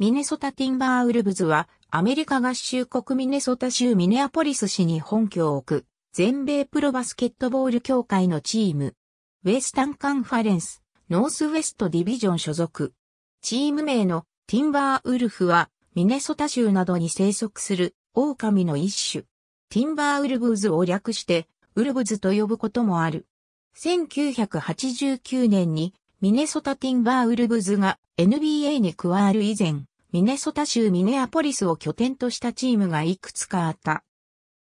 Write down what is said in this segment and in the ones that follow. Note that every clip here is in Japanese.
ミネソタ・ティンバーウルブズは、アメリカ合衆国ミネソタ州ミネアポリス市に本拠を置く、全米プロバスケットボール協会のチーム。ウェスタンカンファレンス、ノースウェストディビジョン所属。チーム名のティンバーウルフは、ミネソタ州などに生息する狼の一種。ティンバーウルブズを略して、ウルブズと呼ぶこともある。1989年にミネソタ・ティンバーウルブズが NBA に加わる以前、ミネソタ州ミネアポリスを拠点としたチームがいくつかあった。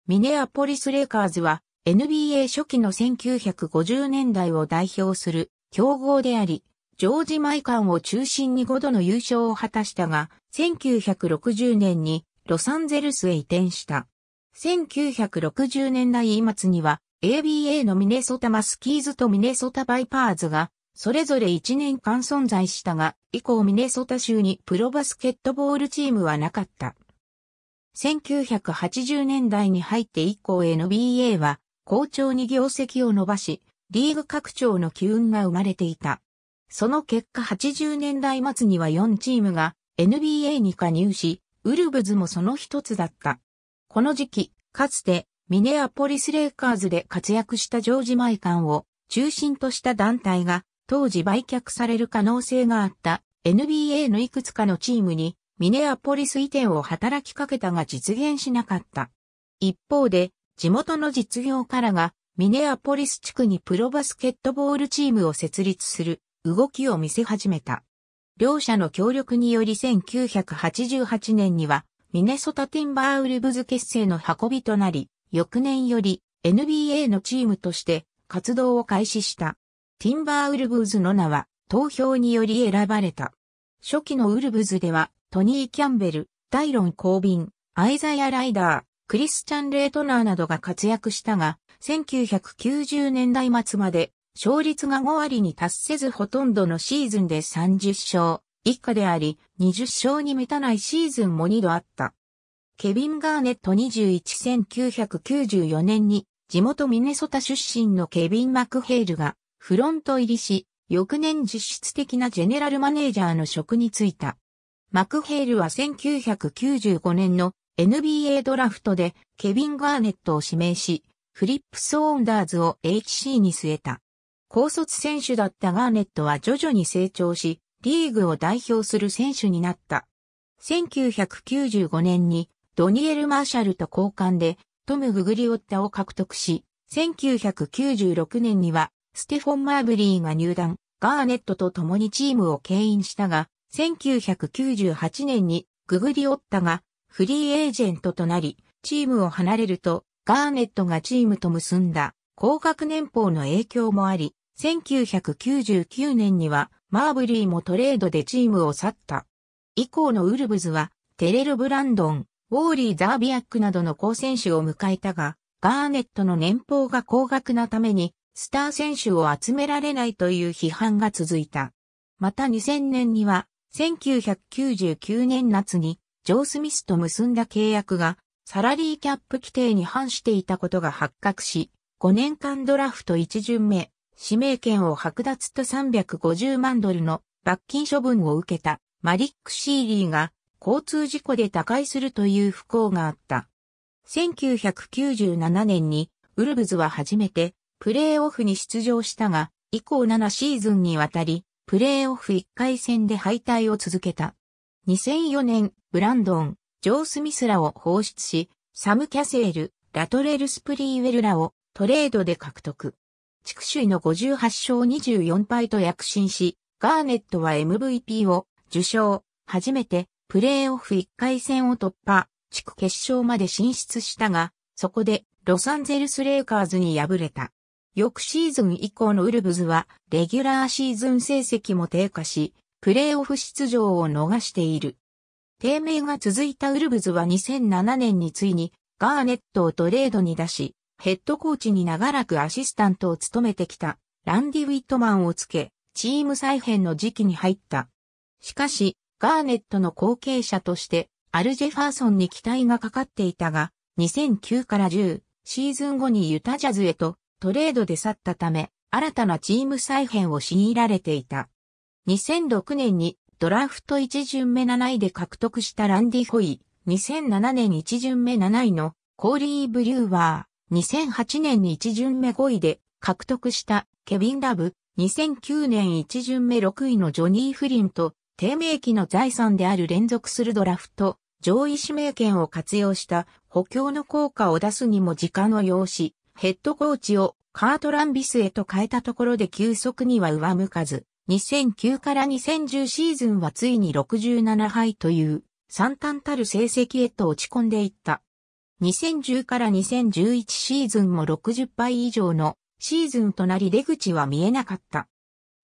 ミネアポリスレイカーズは NBA 初期の1950年代を代表する強豪であり、ジョージ・マイカンを中心に5度の優勝を果たしたが、1960年にロサンゼルスへ移転した。1960年代末には ABA のミネソタマスキーズとミネソタバイパーズがそれぞれ1年間存在したが、以降ミネソタ州にプロバスケットボールチームはなかった。1980年代に入って以降 NBA は、好調に業績を伸ばし、リーグ拡張の機運が生まれていた。その結果80年代末には4チームが NBA に加入し、ウルブズもその一つだった。この時期、かつてミネアポリスレイカーズで活躍したジョージ・マイカンを中心とした団体が当時売却される可能性があった NBA のいくつかのチームにミネアポリス移転を働きかけたが実現しなかった。一方で、地元の実業家らがミネアポリス地区にプロバスケットボールチームを設立する動きを見せ始めた。両者の協力により1988年にはミネソタティンバーウルブズ結成の運びとなり、翌年より NBA のチームとして活動を開始した。ティンバーウルブズの名は投票により選ばれた。初期のウルブズでは、トニー・キャンベル、ダイロン・コービン、アイザイア・ライダー、クリスチャン・レートナーなどが活躍したが、1990年代末まで勝率が5割に達せずほとんどのシーズンで30勝以下であり、20勝に満たないシーズンも2度あった。ケビン・ガーネット211994年に地元ミネソタ出身のケビン・マクヘールがフロント入りし、翌年実質的なジェネラルマネージャーの職に就いた。マクヘールは1995年の NBA ドラフトでケビン・ガーネットを指名し、フリップ・ソーンダーズを HC に据えた。高卒選手だったガーネットは徐々に成長し、リーグを代表する選手になった。1995年にドニエル・マーシャルと交換でトム・ググリオッタを獲得し、1996年にはステフォン・マーブリーが入団、ガーネットと共にチームを牽引したが、1998年にググリオッタがフリーエージェントとなり、チームを離れると、ガーネットがチームと結んだ高額年俸の影響もあり、1999年にはマーブリーもトレードでチームを去った。以降のウルブズは、テレル・ブランドン、ウォーリー・ザービアックなどの好選手を迎えたが、ガーネットの年俸が高額なために、スター選手を集められないという批判が続いた。また2000年には、1999年夏に、ジョー・スミスと結んだ契約が、サラリーキャップ規定に反していたことが発覚し、5年間ドラフト1巡目、指名権を剥奪と350万ドルの罰金処分を受けたマリック・シーリーが交通事故で他界するという不幸があった。1997年にウルブズは初めてプレーオフに出場したが、以降7シーズンにわたり、プレーオフ1回戦で敗退を続けた。2004年、ブランドン、ジョー・スミスらを放出し、サム・キャセール、ラトレル・スプリーウェルらをトレードで獲得。地区首位の58勝24敗と躍進し、ガーネットは MVP を受賞、初めてプレーオフ1回戦を突破、地区決勝まで進出したが、そこでロサンゼルス・レイカーズに敗れた。翌シーズン以降のウルブズは、レギュラーシーズン成績も低下し、プレーオフ出場を逃している。低迷が続いたウルブズは2007年についに、ガーネットをトレードに出し、ヘッドコーチに長らくアシスタントを務めてきた、ランディ・ウィットマンをつけ、チーム再編の時期に入った。しかし、ガーネットの後継者として、アルジェファーソンに期待がかかっていたが、2009から10シーズン後にユタジャズへとトレードで去ったため、新たなチーム再編を強いられていた。2006年にドラフト1巡目7位で獲得したランディ・ホイ、2007年1巡目7位のコーリー・ブリューワー、2008年に1巡目5位で獲得したケビン・ラブ、2009年1巡目6位のジョニー・フリンと、低迷期の財産である連続するドラフト、上位指名権を活用した補強の効果を出すにも時間を要し、ヘッドコーチをカートランビスへと変えたところで急速には上向かず、2009から2010シーズンはついに67敗という惨憺たる成績へと落ち込んでいった。2010から2011シーズンも60敗以上のシーズンとなり出口は見えなかった。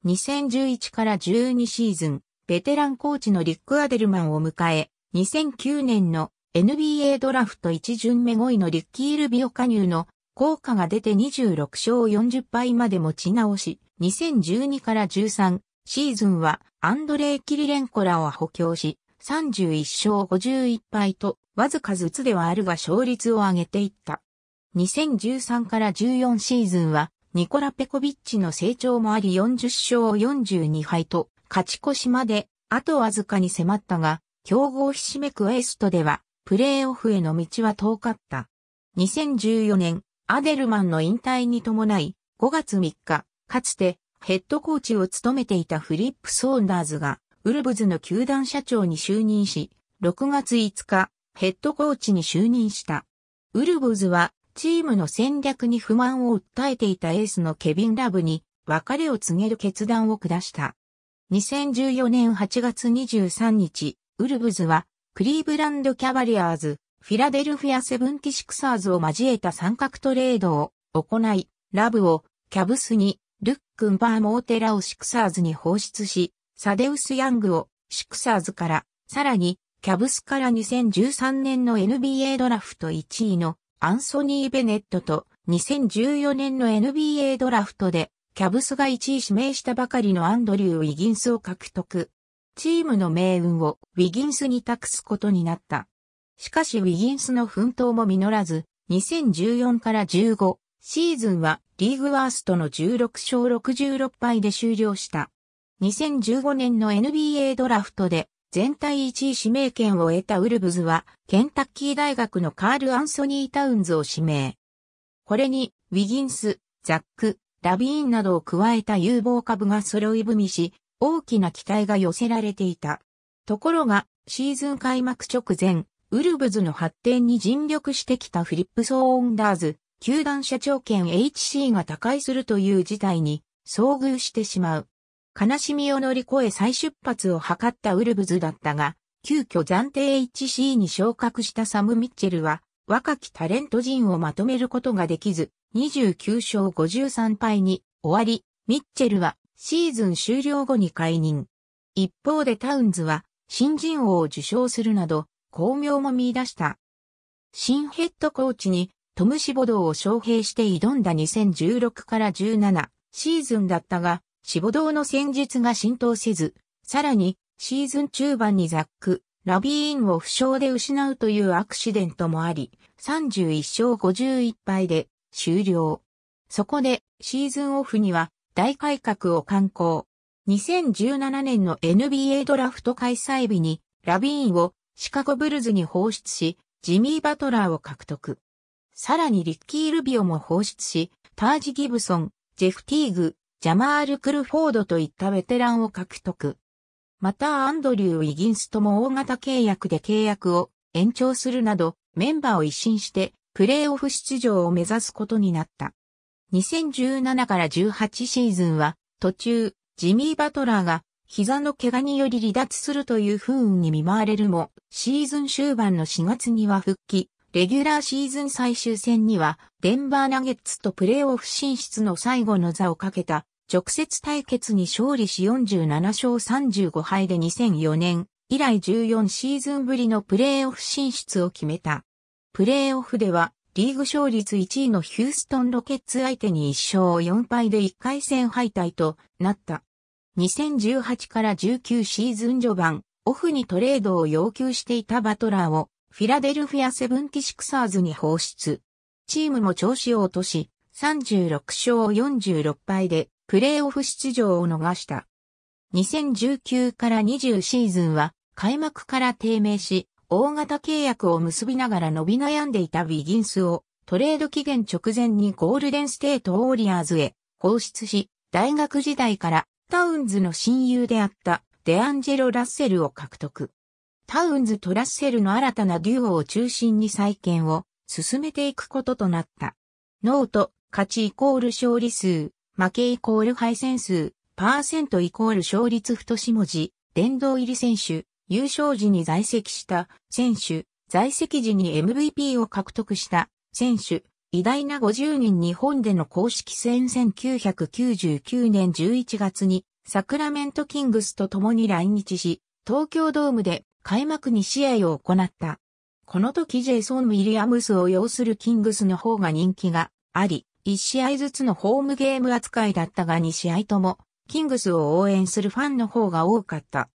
2011から12シーズン、ベテランコーチのリック・アデルマンを迎え、2009年の NBA ドラフト1巡目5位のリッキー・ルビオ加入の効果が出て26勝40敗まで持ち直し、2012から13シーズンはアンドレイ・キリレンコらを補強し、31勝51敗と、わずかずつではあるが勝率を上げていった。2013から14シーズンは、ニコラ・ペコビッチの成長もあり40勝42敗と、勝ち越しまで、あとわずかに迫ったが、競合ひしめくエーストでは、プレーオフへの道は遠かった。2014年、アデルマンの引退に伴い、5月3日、かつてヘッドコーチを務めていたフリップ・ソーンダーズが、ウルブズの球団社長に就任し、6月5日、ヘッドコーチに就任した。ウルブズは、チームの戦略に不満を訴えていたエースのケビン・ラブに、別れを告げる決断を下した。2014年8月23日、ウルブズは、クリーブランド・キャバリアーズ、フィラデルフィア・セブンティシクサーズを交えた三角トレードを行い、ラブをキャブスに、ルックンバー・モーテラをシクサーズに放出し、サデウス・ヤングをシクサーズから、さらに、キャブスから2013年の NBA ドラフト1位のアンソニー・ベネットと2014年の NBA ドラフトでキャブスが1位指名したばかりのアンドリュー・ウィギンスを獲得。チームの命運をウィギンスに託すことになった。しかしウィギンスの奮闘も実らず、2014から15シーズンはリーグワーストの16勝66敗で終了した。2015年の NBA ドラフトで全体1位指名権を得たウルブズは、ケンタッキー大学のカール・アンソニー・タウンズを指名。これに、ウィギンス、ザック、ラビーンなどを加えた有望株が揃い踏みし、大きな期待が寄せられていた。ところが、シーズン開幕直前、ウルブズの発展に尽力してきたフリップ・ソーオンダーズ、球団社長兼 HC が他界するという事態に遭遇してしまう。悲しみを乗り越え再出発を図ったウルブズだったが、急遽暫定 HC に昇格したサム・ミッチェルは、若きタレント陣をまとめることができず、29勝53敗に終わり、ミッチェルはシーズン終了後に解任。一方でタウンズは新人王を受賞するなど、巧妙も見出した。新ヘッドコーチにトム・シボドーを招聘して挑んだ2016から17シーズンだったが、シボドーの戦術が浸透せず、さらにシーズン中盤にザック、ラビーンを負傷で失うというアクシデントもあり、31勝51敗で終了。そこでシーズンオフには大改革を刊行。2017年の NBA ドラフト開催日にラビーンをシカゴブルズに放出し、ジミー・バトラーを獲得。さらにリッキー・ルビオも放出し、タージ・ギブソン、ジェフ・ティーグ、ジャマール・クルフォードといったベテランを獲得。またアンドリュー・イギンスとも大型契約で契約を延長するなど、メンバーを一新して、プレーオフ出場を目指すことになった。2017から18シーズンは、途中、ジミー・バトラーが膝の怪我により離脱するという不運に見舞われるも、シーズン終盤の4月には復帰、レギュラーシーズン最終戦には、デンバーナゲッツとプレーオフ進出の最後の座をかけた、直接対決に勝利し47勝35敗で2004年以来14シーズンぶりのプレーオフ進出を決めた。プレーオフではリーグ勝率1位のヒューストンロケッツ相手に1勝4敗で1回戦敗退となった。2018から19シーズン序盤、オフにトレードを要求していたバトラーをフィラデルフィアセブンティシクサーズに放出。チームも調子を落とし、36勝46敗でプレーオフ出場を逃した。2019から20シーズンは開幕から低迷し、大型契約を結びながら伸び悩んでいたビギンスをトレード期限直前にゴールデンステートオーリアーズへ放出し、大学時代からタウンズの親友であったデアンジェロ・ラッセルを獲得。タウンズとラッセルの新たなデュオを中心に再建を進めていくこととなった。ノート、勝ちイコール勝利数、負けイコール敗戦数、パーセントイコール勝率太し文字、殿堂入り選手、優勝時に在籍した選手、在籍時に MVP を獲得した選手、偉大な50人日本での公式戦1999年11月にサクラメントキングスと共に来日し、東京ドームで開幕2試合を行った。この時ジェイソン・ウィリアムスを擁するキングスの方が人気があり、1試合ずつのホームゲーム扱いだったが2試合とも、キングスを応援するファンの方が多かった。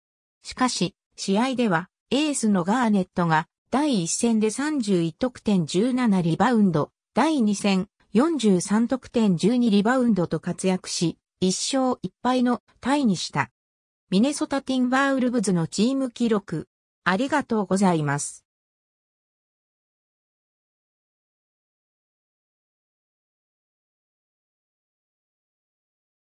しかし、試合では、エースのガーネットが、第1戦で31得点17リバウンド、第2戦、43得点12リバウンドと活躍し、1勝1敗のタイにした。ミネソタティンバーウルブズのチーム記録。ありがとうございます。